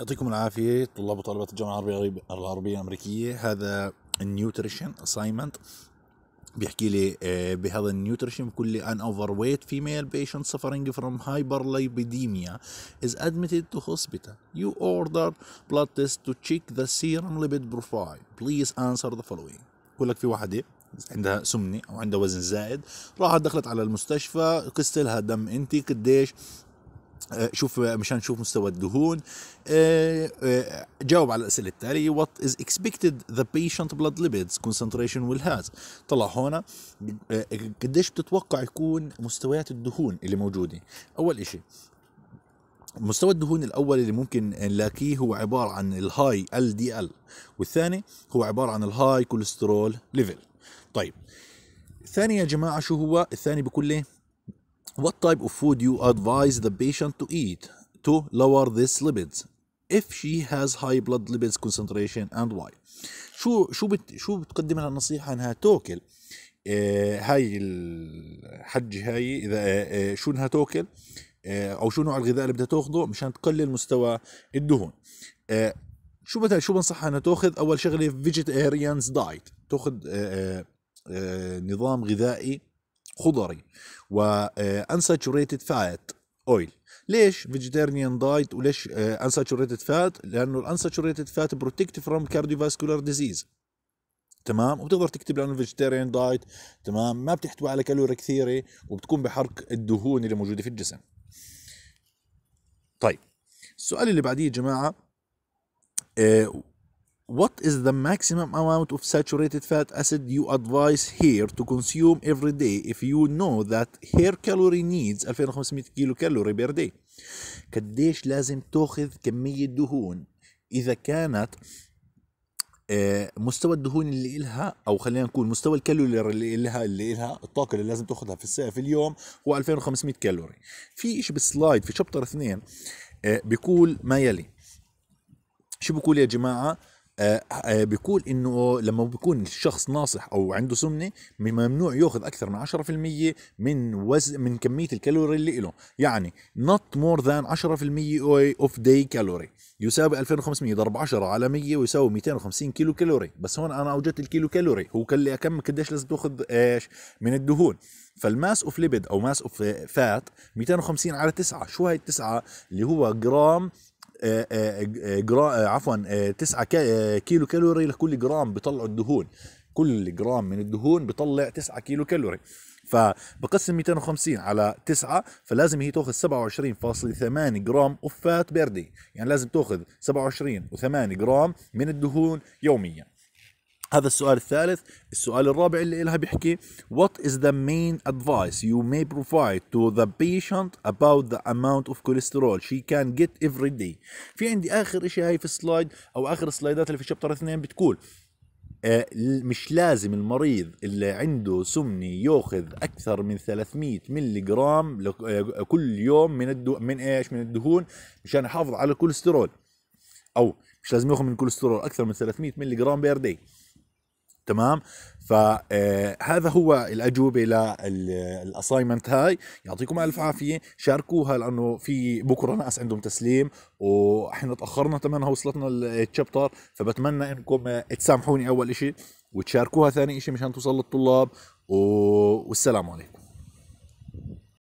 يعطيكم العافية طلاب وطالبات الجامعة العربية العربية الأمريكية هذا النيوتريشن أسايمنت بيحكي لي آه، بهذا النيوتريشن بيقول لي ان ويت فيميل بيشنت سفرينج فروم هايبر ليبيديميا از ادميتد تو هوسبيتال يو اوردر بلاد تيست تو تشيك ذا سيرم ليبيد بروفايل بليز انسر ذا فولوينج بقول لك في واحدة عندها سمنة أو عندها وزن زائد راحت دخلت على المستشفى قست لها دم أنت قديش آه، شوف آه، مشان نشوف مستوى الدهون آه، جاوب على الاسئله التاليه what is expected the patient blood lipids concentration will هاز طلع هون قديش بتتوقع يكون مستويات الدهون اللي موجوده اول شيء مستوى الدهون الاول اللي ممكن نلاقيه هو عباره عن الهاي ال دي ال والثاني هو عباره عن الهاي كوليسترول ليفل طيب الثاني يا جماعه شو هو الثاني بكله What type of food you advise the patient to eat to lower these lipids if she has high blood lipids concentration and why شو شو بت شو بتقدم لها النصيحة انها تاكل آه هاي الحجة هاي اذا آه،, آه شو انها تاكل آه او شو نوع الغذاء اللي بدها تاخذه مشان تقلل مستوى الدهون آه شو مثلا شو بنصحها انها تاخذ اول شغله فيجيتيريانز دايت تاخذ آه،, آه آه نظام غذائي خضري وانساتشوريتد فات اويل ليش فيجيتيريان دايت وليش انساتشوريتد آه، فات لانه الانساتشوريتد فات بروتكت فروم كارديوفاسكولار ديزيز تمام وبتقدر تكتب لانه فيجيتيريان دايت تمام ما بتحتوي على كالوري كثيره وبتكون بحرق الدهون اللي موجوده في الجسم طيب السؤال اللي بعديه يا جماعه آه، What is the maximum amount of saturated fat acid you advise hair to consume every day if you know that hair calorie needs 2500 كيلو كالوري بير day قديش لازم تاخذ كمية دهون إذا كانت آه، مستوى الدهون اللي إلها أو خلينا نقول مستوى الكالوري اللي إلها اللي إلها الطاقة اللي لازم تاخذها في الساعة في اليوم هو 2500 كالوري في شيء بالسلايد في شابتر اثنين آه، بيقول ما يلي شو بقول يا جماعة آه، آه، بيقول انه لما بيكون الشخص ناصح او عنده سمنه ممنوع ياخذ اكثر من 10% من وزن من كميه الكالوري اللي له يعني not more than 10% of day calorie يساوي 2500 ضرب 10 على 100 ويساوي 250 كيلو كالوري بس هون انا اوجدت الكيلو كالوري هو قال لي كم قديش لازم تاخذ ايش من الدهون فالماس اوف ليبيد او ماس اوف فات 250 على 9 شو هاي 9 اللي هو جرام آه، آه، آه، جرام عفوا 9 كيلو كالوري لكل جرام بيطلع الدهون كل جرام من الدهون بيطلع 9 كيلو كالوري فبقسم 250 على 9 فلازم هي تاخذ 27.8 جرام اوفات بردي يعني لازم تاخذ 27 و8 جرام من الدهون يوميا هذا السؤال الثالث السؤال الرابع اللي إلها بيحكي What is the main advice you may provide to the patient about the amount of cholesterol she can get every day في عندي آخر إشي هاي في السلايد أو آخر السلايدات اللي في شابتر اثنين بتقول آه، مش لازم المريض اللي عنده سمنه ياخذ اكثر من 300 ملي جرام كل يوم من الدو من ايش من الدهون مشان يحافظ على الكوليسترول او مش لازم ياخذ من الكوليسترول اكثر من 300 ملي جرام بير داي تمام فهذا آه، هو الاجوبه للأسايمنت هاي يعطيكم الف عافيه شاركوها لانه في بكره ناس عندهم تسليم واحنا تاخرنا تماما وصلتنا التشابتر فبتمنى انكم تسامحوني اول شيء وتشاركوها ثاني شيء مشان توصل للطلاب والسلام عليكم